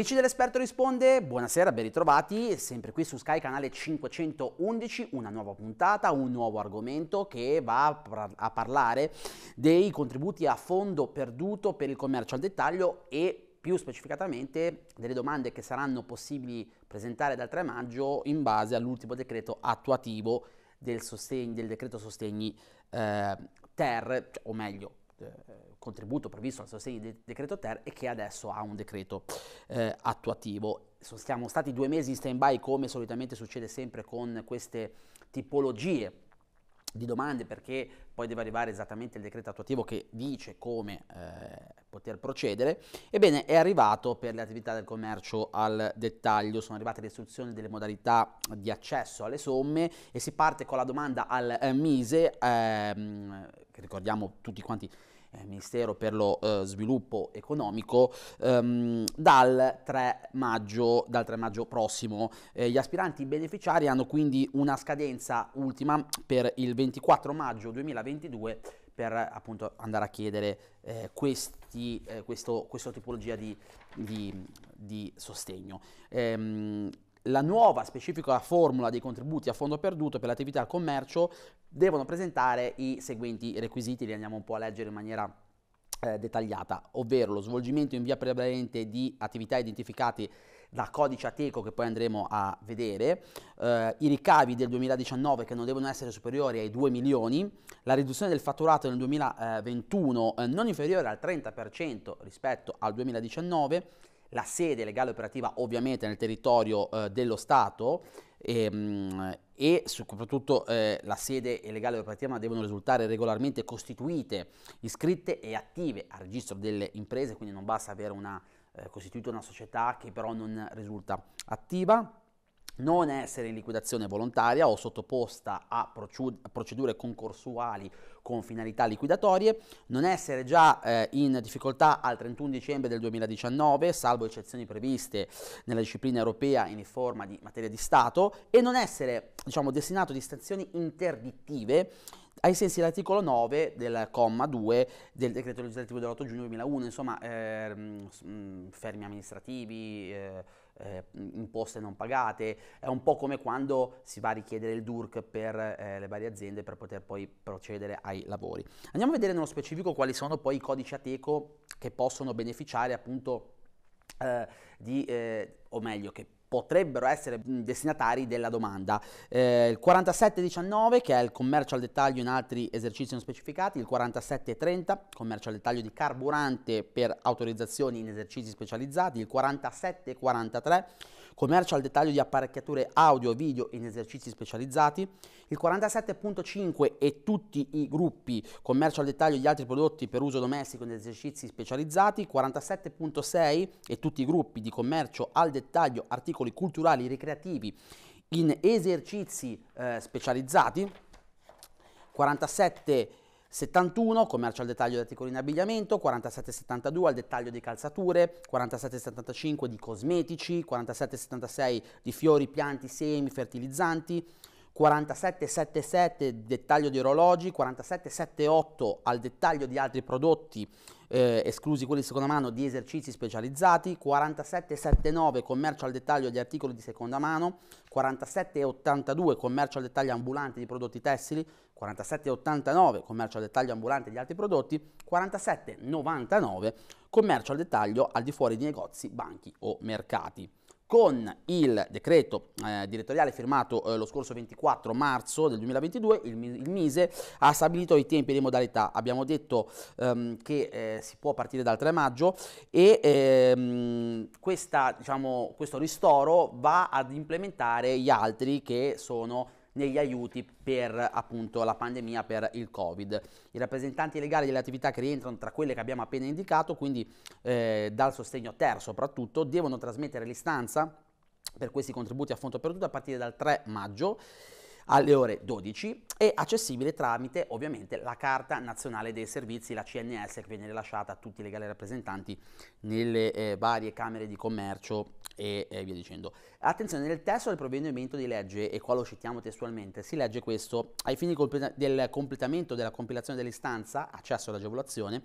Amici dell'esperto risponde, buonasera, ben ritrovati, sempre qui su Sky canale 511, una nuova puntata, un nuovo argomento che va a, parlare dei contributi a fondo perduto per il commercio al dettaglio e più specificatamente delle domande che saranno possibili presentare dal 3 maggio in base all'ultimo decreto attuativo del, sostegno, del decreto sostegni eh, ter, o meglio eh, contributo previsto nel sostegno del decreto Ter e che adesso ha un decreto eh, attuativo. Siamo stati due mesi in stand-by come solitamente succede sempre con queste tipologie di domande perché poi deve arrivare esattamente il decreto attuativo che dice come eh, poter procedere. Ebbene, è arrivato per le attività del commercio al dettaglio, sono arrivate le istruzioni delle modalità di accesso alle somme e si parte con la domanda al eh, Mise, ehm, che ricordiamo tutti quanti eh, Ministero per lo eh, Sviluppo Economico, ehm, dal, 3 maggio, dal, 3 maggio, prossimo. Eh, gli aspiranti beneficiari hanno quindi una scadenza ultima per il 24 maggio 2022 per appunto andare a chiedere eh, questi, eh, questo, questa tipologia di, di, di sostegno. Ehm, la nuova specifica formula dei contributi a fondo perduto per l'attività commercio devono presentare i seguenti requisiti, li andiamo un po' a leggere in maniera eh, dettagliata, ovvero lo svolgimento in via prevalente di attività identificate da codice ateco che poi andremo a vedere, eh, i ricavi del 2019 che non devono essere superiori ai 2 milioni, la riduzione del fatturato nel 2021 eh, non inferiore al 30% rispetto al 2019, la sede legale operativa ovviamente nel territorio eh, dello Stato ehm, e, mh, e soprattutto eh, la sede e legale operativa devono risultare regolarmente costituite, iscritte e attive al registro delle imprese, quindi non basta avere una, eh, costituita una società che però non risulta attiva non essere in liquidazione volontaria o sottoposta a procedure concorsuali con finalità liquidatorie, non essere già eh, in difficoltà al 31 dicembre del 2019, salvo eccezioni previste nella disciplina europea in forma di materia di Stato, e non essere diciamo, destinato a stazioni interdittive ai sensi dell'articolo 9 del comma 2 del decreto legislativo dell'8 giugno 2001, insomma, eh, fermi amministrativi. Eh, eh, imposte non pagate, è un po' come quando si va a richiedere il DURC per eh, le varie aziende per poter poi procedere ai lavori. Andiamo a vedere nello specifico quali sono poi i codici ATECO che possono beneficiare appunto eh, di, eh, o meglio, che potrebbero essere mm, destinatari della domanda. Eh, il 47,19 che è il commercio al dettaglio in altri esercizi non specificati, il 47,30 commercio al dettaglio di carburante per autorizzazioni in esercizi specializzati, il 47,43 commercio al dettaglio di apparecchiature audio e video in esercizi specializzati, il 47.5 e tutti i gruppi commercio al dettaglio di altri prodotti per uso domestico in esercizi specializzati, il 47.6 e tutti i gruppi di commercio al dettaglio articolo articoli culturali ricreativi in esercizi eh, specializzati, 47 71, commercio al dettaglio di articoli in abbigliamento, 47,72 al dettaglio di calzature, 47,75 di cosmetici, 47,76 di fiori, pianti, semi, fertilizzanti, 47,77 dettaglio di orologi, 47,78 al dettaglio di altri prodotti, eh, esclusi quelli di seconda mano, di esercizi specializzati, 47,79 commercio al dettaglio di articoli di seconda mano, 47,82 commercio al dettaglio ambulante di prodotti tessili, 47,89 commercio al dettaglio ambulante di altri prodotti, 47,99 commercio al dettaglio al di fuori di negozi, banchi o mercati. Con il decreto eh, direttoriale firmato eh, lo scorso 24 marzo del 2022, il, il, Mise ha stabilito i tempi e le modalità. Abbiamo detto ehm, che eh, si può partire dal 3 maggio e ehm, questa, diciamo, questo ristoro va ad implementare gli altri che sono negli aiuti per appunto la pandemia per il Covid. I rappresentanti legali delle attività che rientrano tra quelle che abbiamo appena indicato, quindi eh, dal sostegno ter soprattutto, devono trasmettere l'istanza per questi contributi a fondo perduto a partire dal 3 maggio alle ore 12 e accessibile tramite ovviamente la Carta Nazionale dei Servizi, la CNS, che viene rilasciata a tutti i legali rappresentanti nelle eh, varie Camere di Commercio e, e via dicendo. Attenzione, nel testo del provvedimento di legge, e qua lo citiamo testualmente, si legge questo, ai fini del completamento della compilazione dell'istanza, accesso all'agevolazione,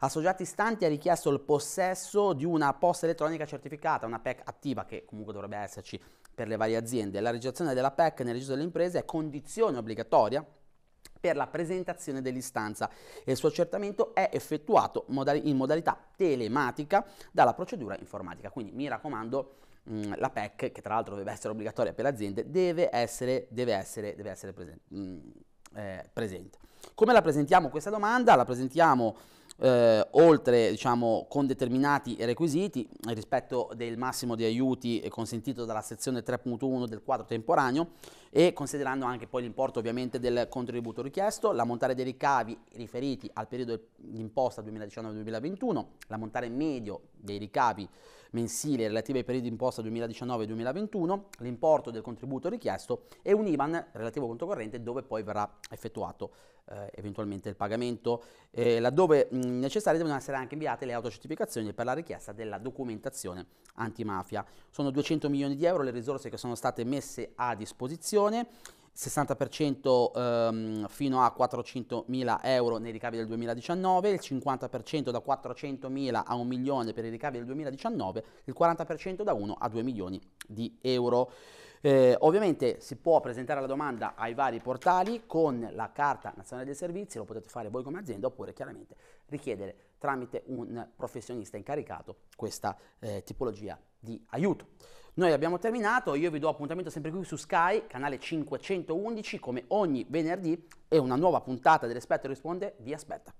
associati istanti è richiesto il possesso di una posta elettronica certificata, una PEC attiva che comunque dovrebbe esserci per le varie aziende. La registrazione della PEC nel registro delle imprese è condizione obbligatoria per la presentazione dell'istanza e il suo accertamento è effettuato in modalità telematica dalla procedura informatica. Quindi mi raccomando, mm, la PEC, che tra l'altro deve essere obbligatoria per le aziende, deve essere, deve essere, deve essere presente, mm, eh, presente. Come la presentiamo questa domanda? La presentiamo eh, oltre, diciamo, con determinati requisiti rispetto del massimo di aiuti consentito dalla sezione 3.1 del quadro temporaneo, e considerando anche poi l'importo ovviamente del contributo richiesto, la montare dei ricavi riferiti al periodo imposta 2019-2021, la montare medio dei ricavi mensili relativi ai periodi imposta 2019-2021, l'importo del contributo richiesto e un IVAN relativo al conto corrente dove poi verrà effettuato eh, eventualmente il pagamento. Eh, laddove mh, necessarie devono essere anche inviate le autocertificazioni per la richiesta della documentazione antimafia. Sono 200 milioni di euro le risorse che sono state messe a disposizione assicurazione, 60% ehm, fino a 400.000 euro nei ricavi del 2019, il 50% da 400.000 a 1 milione per i ricavi del 2019, il 40% da 1 a 2 milioni di euro. Eh, ovviamente si può presentare la domanda ai vari portali con la carta nazionale dei servizi, lo potete fare voi come azienda oppure chiaramente richiedere tramite un professionista incaricato questa eh, tipologia di aiuto. Noi abbiamo terminato, io vi do appuntamento sempre qui su Sky, canale 511, come ogni venerdì, e una nuova puntata dell'Espetto Risponde vi aspetta.